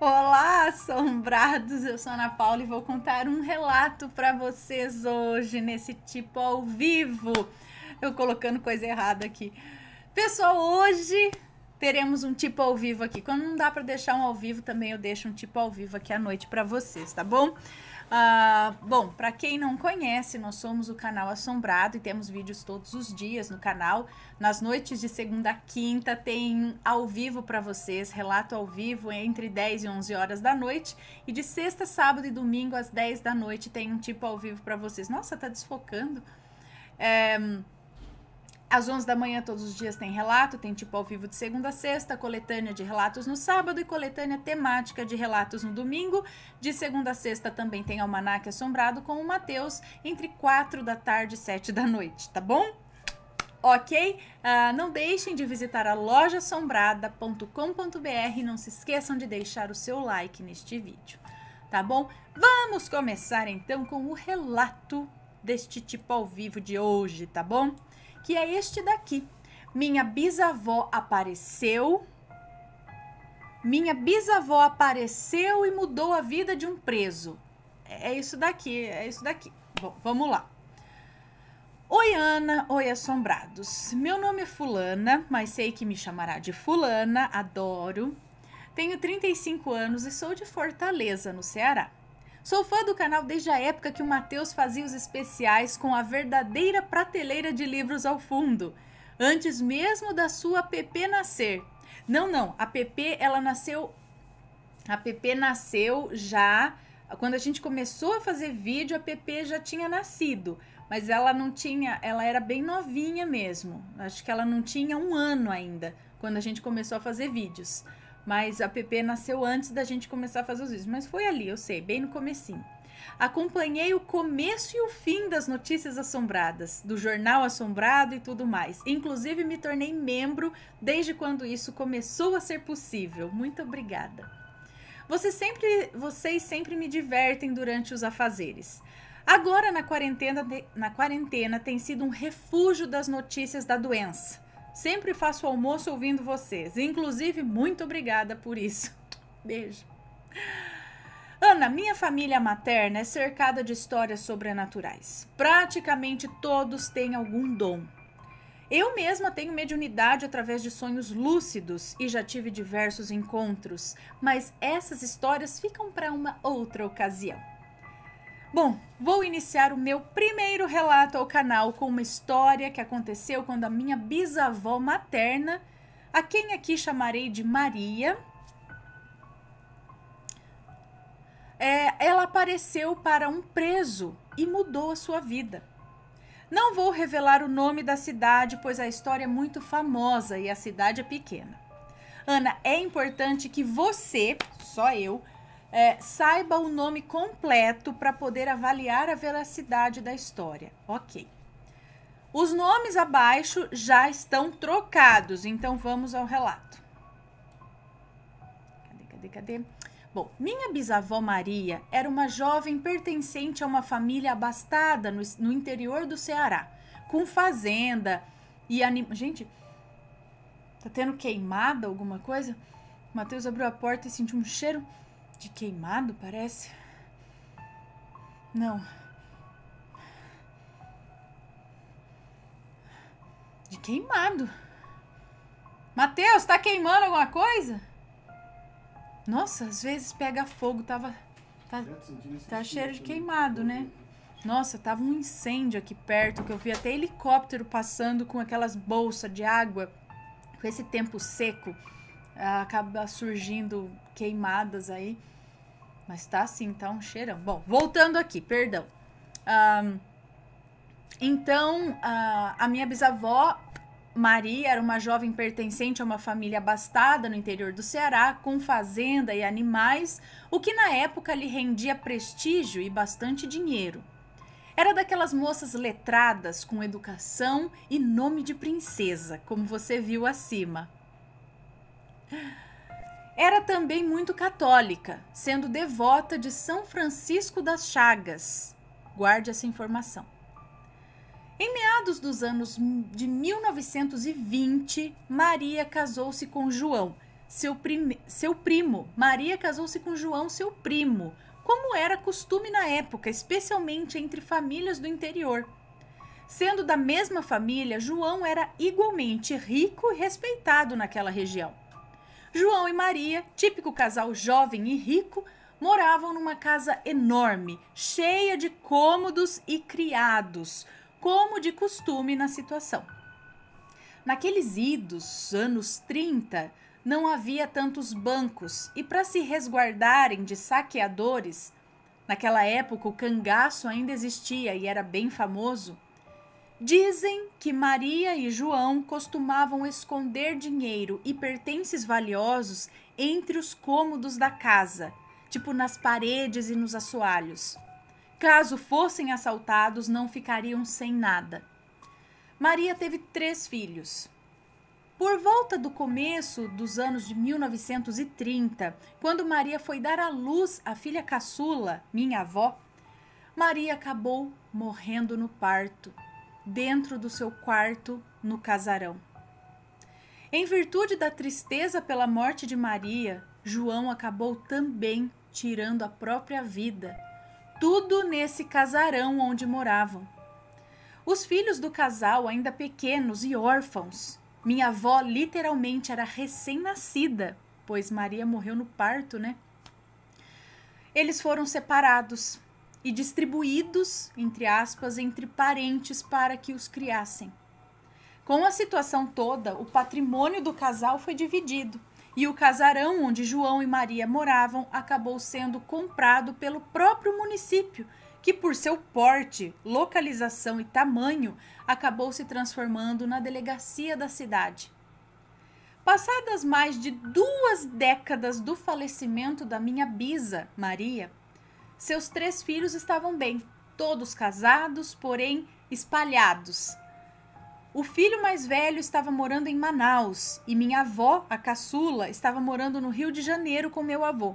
Olá, assombrados! Eu sou Ana Paula e vou contar um relato para vocês hoje, nesse tipo ao vivo. Eu colocando coisa errada aqui. Pessoal, hoje teremos um tipo ao vivo aqui. Quando não dá para deixar um ao vivo, também eu deixo um tipo ao vivo aqui à noite para vocês, tá bom? Ah, bom, para quem não conhece, nós somos o canal Assombrado e temos vídeos todos os dias no canal. Nas noites de segunda a quinta tem ao vivo para vocês, relato ao vivo entre 10 e 11 horas da noite. E de sexta, sábado e domingo às 10 da noite tem um tipo ao vivo para vocês. Nossa, tá desfocando. É... Às 11 da manhã, todos os dias tem relato, tem tipo ao vivo de segunda a sexta, coletânea de relatos no sábado e coletânea temática de relatos no domingo. De segunda a sexta também tem Almanac Assombrado com o Matheus, entre 4 da tarde e 7 da noite, tá bom? ok? Uh, não deixem de visitar a lojasombrada.com.br e não se esqueçam de deixar o seu like neste vídeo, tá bom? Vamos começar então com o relato deste tipo ao vivo de hoje, tá bom? que é este daqui. Minha bisavó apareceu. Minha bisavó apareceu e mudou a vida de um preso. É isso daqui, é isso daqui. Bom, vamos lá. Oi, Ana, oi, assombrados. Meu nome é Fulana, mas sei que me chamará de Fulana, adoro. Tenho 35 anos e sou de Fortaleza, no Ceará. Sou fã do canal desde a época que o Matheus fazia os especiais com a verdadeira prateleira de livros ao fundo, antes mesmo da sua PP nascer. Não, não, a PP ela nasceu a PP nasceu já quando a gente começou a fazer vídeo, a PP já tinha nascido, mas ela não tinha, ela era bem novinha mesmo. Acho que ela não tinha um ano ainda quando a gente começou a fazer vídeos. Mas a PP nasceu antes da gente começar a fazer os vídeos, mas foi ali, eu sei, bem no comecinho. Acompanhei o começo e o fim das notícias assombradas, do jornal assombrado e tudo mais. Inclusive me tornei membro desde quando isso começou a ser possível. Muito obrigada. Você sempre, vocês sempre me divertem durante os afazeres. Agora na quarentena, na quarentena tem sido um refúgio das notícias da doença Sempre faço almoço ouvindo vocês. Inclusive, muito obrigada por isso. Beijo. Ana, minha família materna é cercada de histórias sobrenaturais. Praticamente todos têm algum dom. Eu mesma tenho mediunidade através de sonhos lúcidos e já tive diversos encontros, mas essas histórias ficam para uma outra ocasião. Bom, vou iniciar o meu primeiro relato ao canal com uma história que aconteceu quando a minha bisavó materna, a quem aqui chamarei de Maria, é, ela apareceu para um preso e mudou a sua vida. Não vou revelar o nome da cidade, pois a história é muito famosa e a cidade é pequena. Ana, é importante que você, só eu, é, saiba o nome completo para poder avaliar a veracidade da história. Ok. Os nomes abaixo já estão trocados, então vamos ao relato. Cadê, cadê, cadê? Bom, minha bisavó Maria era uma jovem pertencente a uma família abastada no, no interior do Ceará, com fazenda e anim... Gente, tá tendo queimada alguma coisa? Matheus abriu a porta e sentiu um cheiro de queimado, parece. Não. De queimado. Mateus, tá queimando alguma coisa? Nossa, às vezes pega fogo, tava tá, tá cheiro de queimado, né? Nossa, tava um incêndio aqui perto que eu vi até helicóptero passando com aquelas bolsas de água. Com esse tempo seco, ah, acaba surgindo queimadas aí. Mas tá assim, tá um cheirão. Bom, voltando aqui, perdão. Um, então, uh, a minha bisavó Maria era uma jovem pertencente a uma família abastada no interior do Ceará, com fazenda e animais, o que na época lhe rendia prestígio e bastante dinheiro. Era daquelas moças letradas com educação e nome de princesa, como você viu acima. Era também muito católica, sendo devota de São Francisco das Chagas. Guarde essa informação. Em meados dos anos de 1920, Maria casou-se com João, seu, seu primo. Maria casou-se com João, seu primo, como era costume na época, especialmente entre famílias do interior. Sendo da mesma família, João era igualmente rico e respeitado naquela região. João e Maria, típico casal jovem e rico, moravam numa casa enorme, cheia de cômodos e criados, como de costume na situação. Naqueles idos anos 30, não havia tantos bancos e para se resguardarem de saqueadores, naquela época o cangaço ainda existia e era bem famoso, Dizem que Maria e João costumavam esconder dinheiro e pertences valiosos entre os cômodos da casa, tipo nas paredes e nos assoalhos. Caso fossem assaltados, não ficariam sem nada. Maria teve três filhos. Por volta do começo dos anos de 1930, quando Maria foi dar à luz a filha caçula, minha avó, Maria acabou morrendo no parto dentro do seu quarto no casarão. Em virtude da tristeza pela morte de Maria, João acabou também tirando a própria vida, tudo nesse casarão onde moravam. Os filhos do casal, ainda pequenos e órfãos, minha avó literalmente era recém-nascida, pois Maria morreu no parto, né? Eles foram separados e distribuídos, entre aspas, entre parentes para que os criassem. Com a situação toda, o patrimônio do casal foi dividido e o casarão onde João e Maria moravam acabou sendo comprado pelo próprio município, que por seu porte, localização e tamanho acabou se transformando na delegacia da cidade. Passadas mais de duas décadas do falecimento da minha bisa, Maria, seus três filhos estavam bem, todos casados, porém espalhados. O filho mais velho estava morando em Manaus e minha avó, a caçula, estava morando no Rio de Janeiro com meu avô.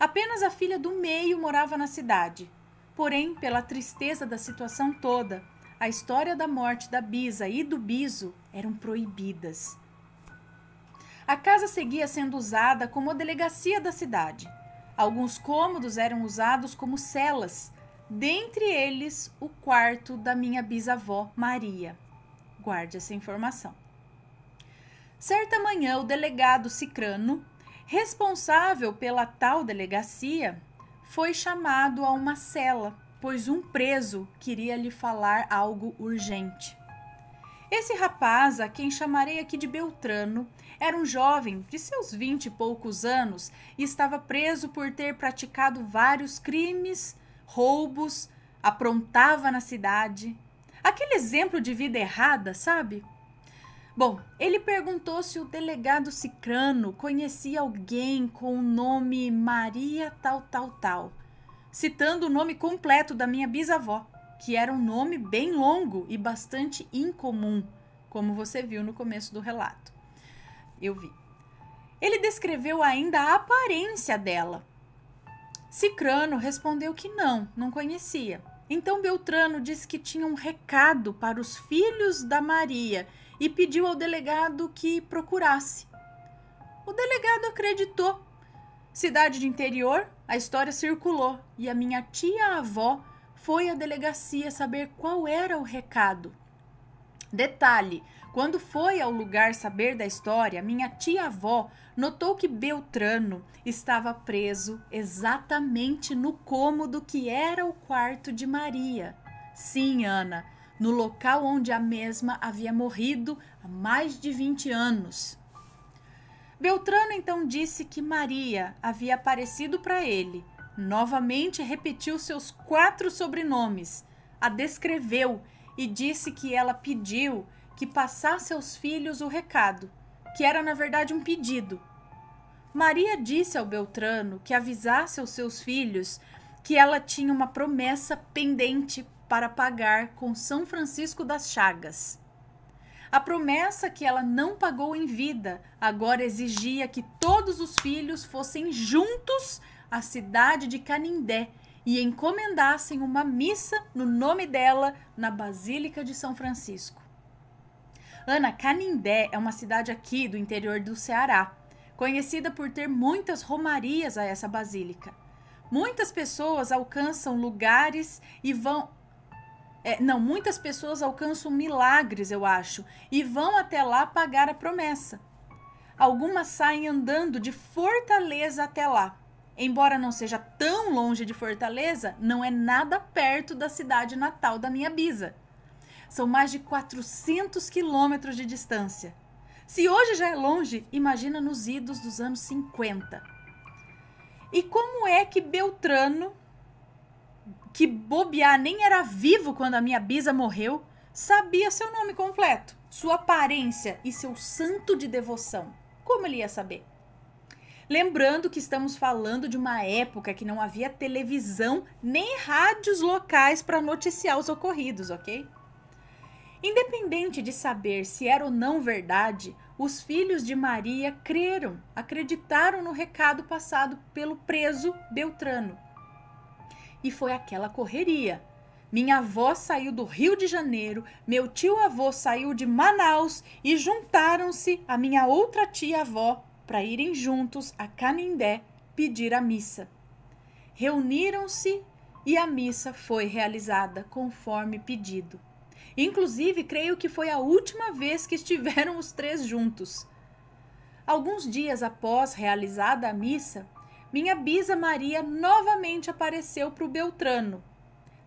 Apenas a filha do meio morava na cidade. Porém, pela tristeza da situação toda, a história da morte da Bisa e do Biso eram proibidas. A casa seguia sendo usada como a delegacia da cidade. Alguns cômodos eram usados como celas, dentre eles o quarto da minha bisavó Maria. Guarde essa informação. Certa manhã, o delegado Cicrano, responsável pela tal delegacia, foi chamado a uma cela, pois um preso queria lhe falar algo urgente. Esse rapaz, a quem chamarei aqui de Beltrano, era um jovem de seus vinte e poucos anos e estava preso por ter praticado vários crimes, roubos, aprontava na cidade. Aquele exemplo de vida errada, sabe? Bom, ele perguntou se o delegado Cicrano conhecia alguém com o nome Maria tal tal tal, citando o nome completo da minha bisavó que era um nome bem longo e bastante incomum, como você viu no começo do relato. Eu vi. Ele descreveu ainda a aparência dela. Cicrano respondeu que não, não conhecia. Então Beltrano disse que tinha um recado para os filhos da Maria e pediu ao delegado que procurasse. O delegado acreditou. Cidade de interior, a história circulou e a minha tia-avó foi à delegacia saber qual era o recado. Detalhe: quando foi ao lugar saber da história, minha tia-avó notou que Beltrano estava preso exatamente no cômodo que era o quarto de Maria. Sim, Ana, no local onde a mesma havia morrido há mais de 20 anos. Beltrano então disse que Maria havia aparecido para ele Novamente repetiu seus quatro sobrenomes, a descreveu e disse que ela pediu que passasse aos filhos o recado, que era na verdade um pedido. Maria disse ao Beltrano que avisasse aos seus filhos que ela tinha uma promessa pendente para pagar com São Francisco das Chagas. A promessa que ela não pagou em vida agora exigia que todos os filhos fossem juntos à cidade de Canindé e encomendassem uma missa no nome dela na Basílica de São Francisco. Ana, Canindé é uma cidade aqui do interior do Ceará, conhecida por ter muitas romarias a essa basílica. Muitas pessoas alcançam lugares e vão. É, não, muitas pessoas alcançam milagres, eu acho, e vão até lá pagar a promessa. Algumas saem andando de Fortaleza até lá. Embora não seja tão longe de Fortaleza, não é nada perto da cidade natal da minha bisa. São mais de 400 quilômetros de distância. Se hoje já é longe, imagina nos idos dos anos 50. E como é que Beltrano, que bobear nem era vivo quando a minha bisa morreu, sabia seu nome completo, sua aparência e seu santo de devoção? Como ele ia saber? Lembrando que estamos falando de uma época que não havia televisão nem rádios locais para noticiar os ocorridos, ok? Independente de saber se era ou não verdade, os filhos de Maria creram, acreditaram no recado passado pelo preso Beltrano. E foi aquela correria. Minha avó saiu do Rio de Janeiro, meu tio avô saiu de Manaus e juntaram-se a minha outra tia avó para irem juntos a Canindé pedir a missa. Reuniram-se e a missa foi realizada conforme pedido. Inclusive, creio que foi a última vez que estiveram os três juntos. Alguns dias após realizada a missa, minha bisa Maria novamente apareceu para o Beltrano.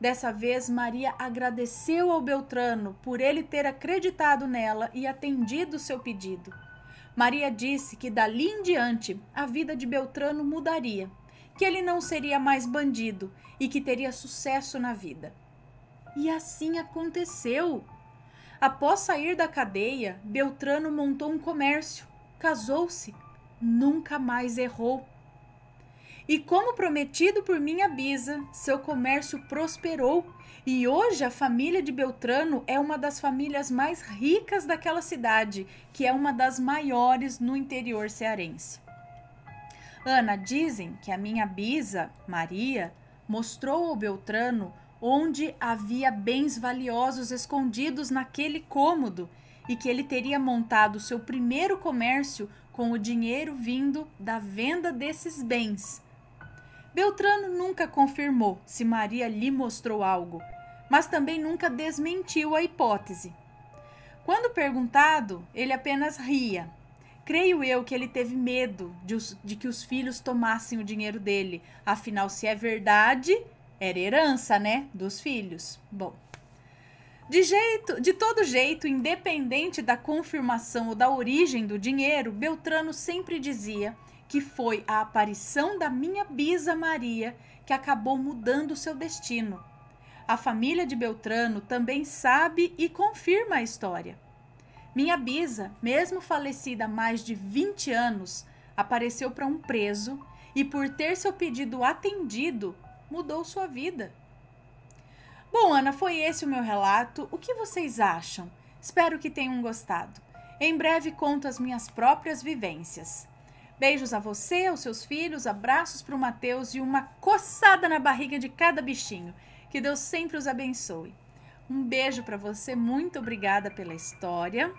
Dessa vez, Maria agradeceu ao Beltrano por ele ter acreditado nela e atendido seu pedido. Maria disse que dali em diante a vida de Beltrano mudaria, que ele não seria mais bandido e que teria sucesso na vida. E assim aconteceu. Após sair da cadeia, Beltrano montou um comércio, casou-se, nunca mais errou. E como prometido por minha bisa, seu comércio prosperou e hoje a família de Beltrano é uma das famílias mais ricas daquela cidade, que é uma das maiores no interior cearense. Ana, dizem que a minha bisa, Maria, mostrou ao Beltrano onde havia bens valiosos escondidos naquele cômodo e que ele teria montado seu primeiro comércio com o dinheiro vindo da venda desses bens Beltrano nunca confirmou se Maria lhe mostrou algo, mas também nunca desmentiu a hipótese. Quando perguntado, ele apenas ria. Creio eu que ele teve medo de, os, de que os filhos tomassem o dinheiro dele. Afinal, se é verdade, era herança, né? Dos filhos. Bom. De jeito, de todo jeito, independente da confirmação ou da origem do dinheiro, Beltrano sempre dizia que foi a aparição da minha bisa Maria que acabou mudando o seu destino. A família de Beltrano também sabe e confirma a história. Minha bisa, mesmo falecida há mais de 20 anos, apareceu para um preso e, por ter seu pedido atendido, mudou sua vida. Bom, Ana, foi esse o meu relato. O que vocês acham? Espero que tenham gostado. Em breve conto as minhas próprias vivências. Beijos a você, aos seus filhos, abraços para o Mateus e uma coçada na barriga de cada bichinho. Que Deus sempre os abençoe. Um beijo para você, muito obrigada pela história.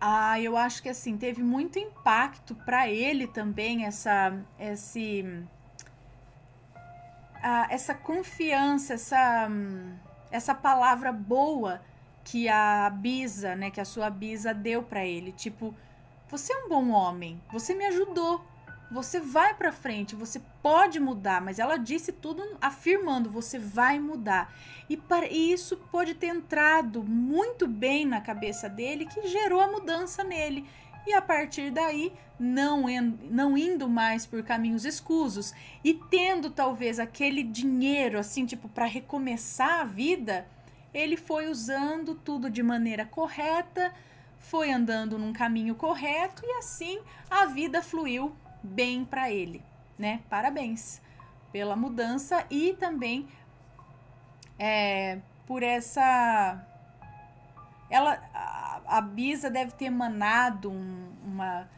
Ah, eu acho que assim teve muito impacto para ele também essa esse ah, essa confiança, essa essa palavra boa que a Bisa, né, que a sua Bisa deu para ele, tipo você é um bom homem, você me ajudou, você vai para frente, você pode mudar, mas ela disse tudo afirmando, você vai mudar. E, para, isso pode ter entrado muito bem na cabeça dele, que gerou a mudança nele. E a partir daí, não, não indo mais por caminhos escusos e tendo talvez aquele dinheiro assim, tipo, para recomeçar a vida, ele foi usando tudo de maneira correta, foi andando num caminho correto e assim a vida fluiu bem para ele, né? Parabéns pela mudança e também é, por essa. Ela, a, a Bisa deve ter emanado um, uma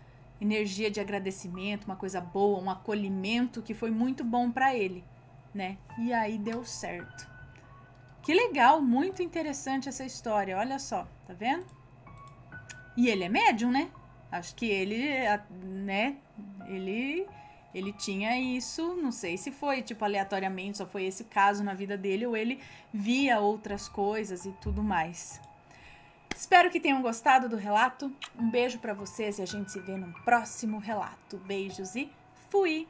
energia de agradecimento, uma coisa boa, um acolhimento que foi muito bom para ele, né? E aí deu certo. Que legal, muito interessante essa história. Olha só, tá vendo? E ele é médium, né? Acho que ele, né? Ele ele tinha isso, não sei se foi tipo aleatoriamente, só foi esse caso na vida dele ou ele via outras coisas e tudo mais. Espero que tenham gostado do relato. Um beijo para vocês e a gente se vê no próximo relato. Beijos e fui.